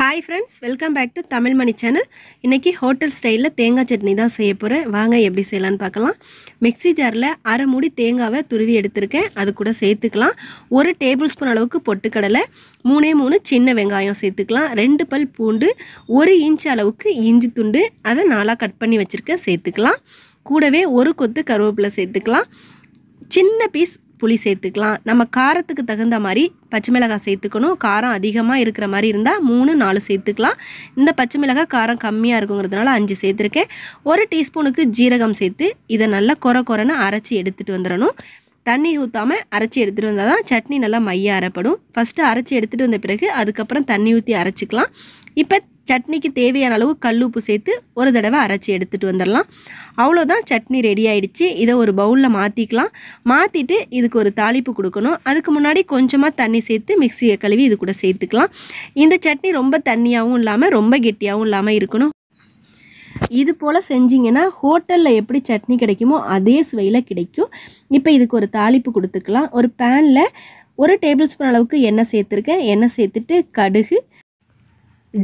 hi friends welcome back to Tamil Mani channel இன்றைக்கி hotel ஸ்டைலில் தேங்காய் சட்னி தான் செய்ய போகிறேன் வாங்க எப்படி செய்யலான்னு பார்க்கலாம் மிக்சி ஜாரில் அரை மூடி தேங்காவை துருவி எடுத்திருக்கேன் அது கூட சேர்த்துக்கலாம் ஒரு டேபிள் ஸ்பூன் அளவுக்கு பொட்டுக்கடலை மூணே மூணு சின்ன வெங்காயம் சேர்த்துக்கலாம் ரெண்டு பல் பூண்டு ஒரு இன்ச் அளவுக்கு இஞ்சி துண்டு அதை நாலாக கட் பண்ணி வச்சுருக்கேன் சேர்த்துக்கலாம் கூடவே ஒரு கொத்து கருவேப்பிலை சேர்த்துக்கலாம் சின்ன பீஸ் புளி சேர்த்துக்கலாம் நம்ம காரத்துக்கு தகுந்த மாதிரி பச்சை மிளகாய் சேர்த்துக்கணும் காரம் அதிகமாக இருக்கிற மாதிரி இருந்தால் மூணு நாலு சேர்த்துக்கலாம் இந்த பச்சை மிளகாய் காரம் கம்மியாக இருக்குங்கிறதுனால அஞ்சு சேர்த்துருக்கேன் ஒரு டீஸ்பூனுக்கு ஜீரகம் சேர்த்து இதை நல்லா குறை குறைன்னு அரைச்சி எடுத்துகிட்டு வந்துடணும் தண்ணி ஊற்றாமல் அரைச்சி எடுத்துகிட்டு வந்தால் தான் சட்னி நல்லா மைய அரைப்படும் ஃபஸ்ட்டு அரைச்சி எடுத்துகிட்டு வந்த பிறகு அதுக்கப்புறம் தண்ணி ஊற்றி அரைச்சிக்கலாம் இப்போ சட்னிக்கு தேவையான அளவு கல் உப்பு சேர்த்து ஒரு தடவை அரைச்சி எடுத்துகிட்டு வந்துடலாம் அவ்வளோதான் சட்னி ரெடி ஆகிடுச்சு இதை ஒரு பவுலில் மாற்றிக்கலாம் மாற்றிட்டு இதுக்கு ஒரு தாளிப்பு கொடுக்கணும் அதுக்கு முன்னாடி கொஞ்சமாக தண்ணி சேர்த்து மிக்சியை கழுவி இது கூட சேர்த்துக்கலாம் இந்த சட்னி ரொம்ப தண்ணியாகவும் இல்லாமல் ரொம்ப கெட்டியாகவும் இல்லாமல் இருக்கணும் இது போல் செஞ்சிங்கன்னா ஹோட்டலில் எப்படி சட்னி கிடைக்குமோ அதே சுவையில் கிடைக்கும் இப்போ இதுக்கு ஒரு தாளிப்பு கொடுத்துக்கலாம் ஒரு பேனில் ஒரு டேபிள் ஸ்பூன் அளவுக்கு எண்ணெய் சேர்த்துருக்கேன் எண்ணெய் சேர்த்துட்டு கடுகு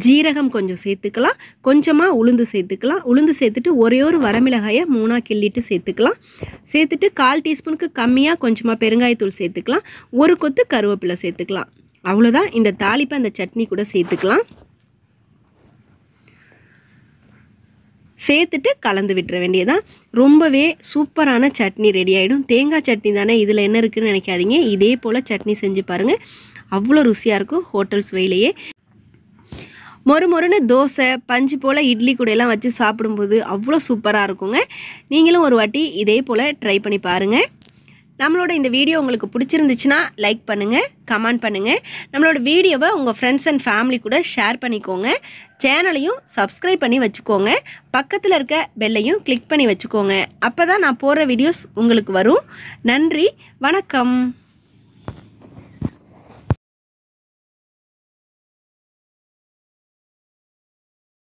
ஜீரகம் கொஞ்சம் சேர்த்துக்கலாம் கொஞ்சமாக உளுந்து சேர்த்துக்கலாம் உளுந்து சேர்த்துட்டு ஒரே ஒரு வரமிளகாயை மூணாக கிள்ளிட்டு சேர்த்துக்கலாம் சேர்த்துட்டு கால் டீஸ்பூனுக்கு கம்மியாக கொஞ்சமாக பெருங்காயத்தூள் சேர்த்துக்கலாம் ஒரு கொத்து கருவேப்பிலை சேர்த்துக்கலாம் அவ்வளோதான் இந்த தாளிப்பை அந்த சட்னி கூட சேர்த்துக்கலாம் சேர்த்துட்டு கலந்து விட்டுற வேண்டியதான் ரொம்பவே சூப்பரான சட்னி ரெடி ஆகிடும் தேங்காய் சட்னி தானே இதில் என்ன இருக்குதுன்னு நினைக்காதீங்க இதே போல் சட்னி செஞ்சு பாருங்கள் அவ்வளோ ருசியாக இருக்கும் ஹோட்டல்ஸ் சுவையிலேயே மொறு மொறுன்னு தோசை பஞ்சு போல் இட்லி கூடையெல்லாம் வச்சு சாப்பிடும்போது அவ்வளோ சூப்பராக இருக்குங்க நீங்களும் ஒரு வாட்டி இதே போல் ட்ரை பண்ணி பாருங்கள் நம்மளோட இந்த வீடியோ உங்களுக்கு பிடிச்சிருந்துச்சுன்னா லைக் பண்ணுங்கள் கமெண்ட் பண்ணுங்கள் நம்மளோட வீடியோவை உங்கள் ஃப்ரெண்ட்ஸ் அண்ட் ஃபேமிலி கூட ஷேர் பண்ணிக்கோங்க சேனலையும் சப்ஸ்கிரைப் பண்ணி வச்சுக்கோங்க பக்கத்தில் இருக்க பெல்லையும் கிளிக் பண்ணி வச்சுக்கோங்க அப்போ தான் நான் போடுற வீடியோஸ் உங்களுக்கு வரும் நன்றி வணக்கம்